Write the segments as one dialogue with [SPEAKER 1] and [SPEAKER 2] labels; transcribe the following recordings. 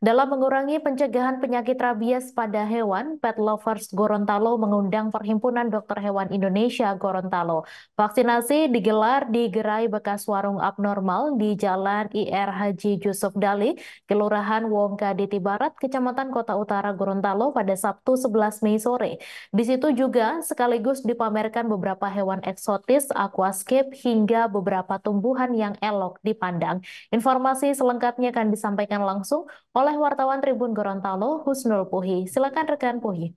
[SPEAKER 1] Dalam mengurangi pencegahan penyakit rabies pada hewan, Pet Lovers Gorontalo mengundang Perhimpunan Dokter Hewan Indonesia Gorontalo. Vaksinasi digelar di gerai bekas warung abnormal di Jalan IR Haji Yusuf Dali, Kelurahan Wongkaditi Barat, Kecamatan Kota Utara Gorontalo pada Sabtu 11 Mei sore. Di situ juga sekaligus dipamerkan beberapa hewan eksotis, aquascape, hingga beberapa tumbuhan yang elok dipandang. Informasi selengkapnya akan disampaikan langsung oleh oleh wartawan Tribun Gorontalo Husnul Puhi. Silakan rekan Puhi.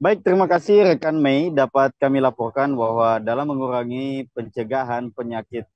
[SPEAKER 2] Baik, terima kasih rekan Mei dapat kami laporkan bahwa dalam mengurangi pencegahan penyakit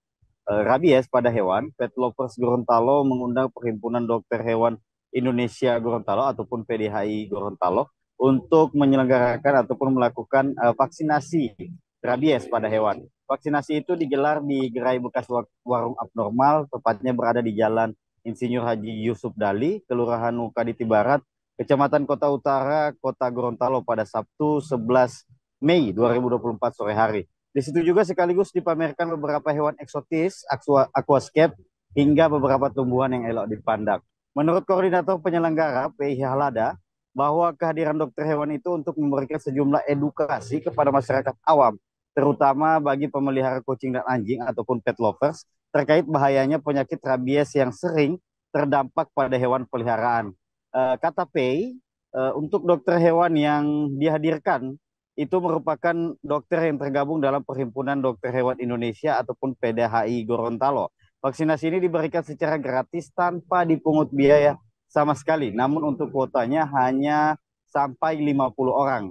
[SPEAKER 2] eh, rabies pada hewan, Pet Lovers Gorontalo mengundang Perhimpunan Dokter Hewan Indonesia Gorontalo ataupun PDHI Gorontalo untuk menyelenggarakan ataupun melakukan eh, vaksinasi rabies pada hewan. Vaksinasi itu digelar di Gerai Bekas Warung Abnormal, tepatnya berada di Jalan Insinyur Haji Yusuf Dali, Kelurahan Ukaditi Barat, Kecamatan Kota Utara, Kota Gorontalo pada Sabtu 11 Mei 2024 sore hari. Di situ juga sekaligus dipamerkan beberapa hewan eksotis, aquascape, hingga beberapa tumbuhan yang elok dipandang. Menurut koordinator penyelenggara PIH Halada, bahwa kehadiran dokter hewan itu untuk memberikan sejumlah edukasi kepada masyarakat awam, terutama bagi pemelihara kucing dan anjing ataupun pet lovers terkait bahayanya penyakit rabies yang sering terdampak pada hewan peliharaan. Uh, kata Pei, eh, untuk dokter hewan yang dihadirkan itu merupakan dokter yang tergabung dalam Perhimpunan Dokter Hewan Indonesia ataupun PDHI Gorontalo. Vaksinasi ini diberikan secara gratis tanpa dipungut biaya sama sekali. Namun untuk kuotanya hanya sampai 50 orang.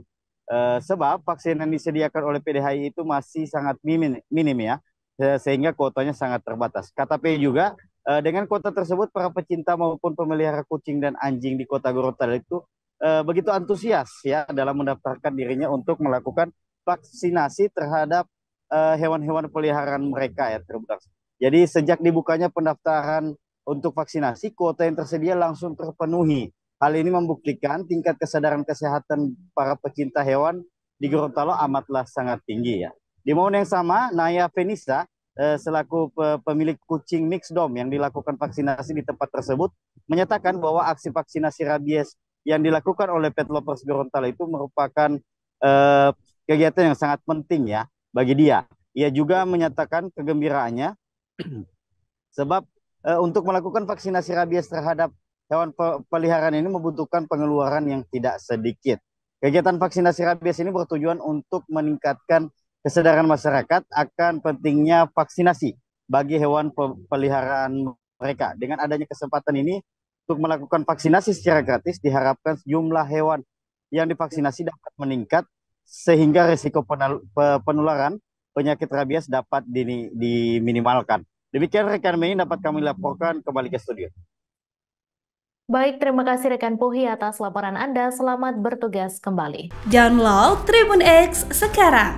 [SPEAKER 2] Eh, sebab vaksin yang disediakan oleh PDHI itu masih sangat minim ya. Eh, sehingga kuotanya sangat terbatas. Kata P juga, eh, dengan kuota tersebut para pecinta maupun pemelihara kucing dan anjing di Kota Gorontalo itu eh, begitu antusias ya dalam mendaftarkan dirinya untuk melakukan vaksinasi terhadap hewan-hewan peliharaan mereka ya terutama. Jadi sejak dibukanya pendaftaran untuk vaksinasi, kuota yang tersedia langsung terpenuhi. Hal ini membuktikan tingkat kesadaran kesehatan para pecinta hewan di Gorontalo amatlah sangat tinggi ya. Di momen yang sama, Naya Venisa Eh, selaku pemilik kucing mix dom yang dilakukan vaksinasi di tempat tersebut menyatakan bahwa aksi vaksinasi rabies yang dilakukan oleh pet lovers Gorontalo itu merupakan eh, kegiatan yang sangat penting ya bagi dia. Ia juga menyatakan kegembiraannya sebab eh, untuk melakukan vaksinasi rabies terhadap hewan pe peliharaan ini membutuhkan pengeluaran yang tidak sedikit. Kegiatan vaksinasi rabies ini bertujuan untuk meningkatkan kesadaran masyarakat akan pentingnya vaksinasi bagi hewan peliharaan mereka. Dengan adanya kesempatan ini untuk melakukan vaksinasi secara gratis diharapkan jumlah hewan yang divaksinasi dapat meningkat sehingga risiko penularan penyakit rabies dapat diminimalkan. Demikian rekan ini dapat kami laporkan kembali ke studio.
[SPEAKER 1] Baik, terima kasih rekan Puhi atas laporan Anda. Selamat bertugas kembali. Download Tribun X sekarang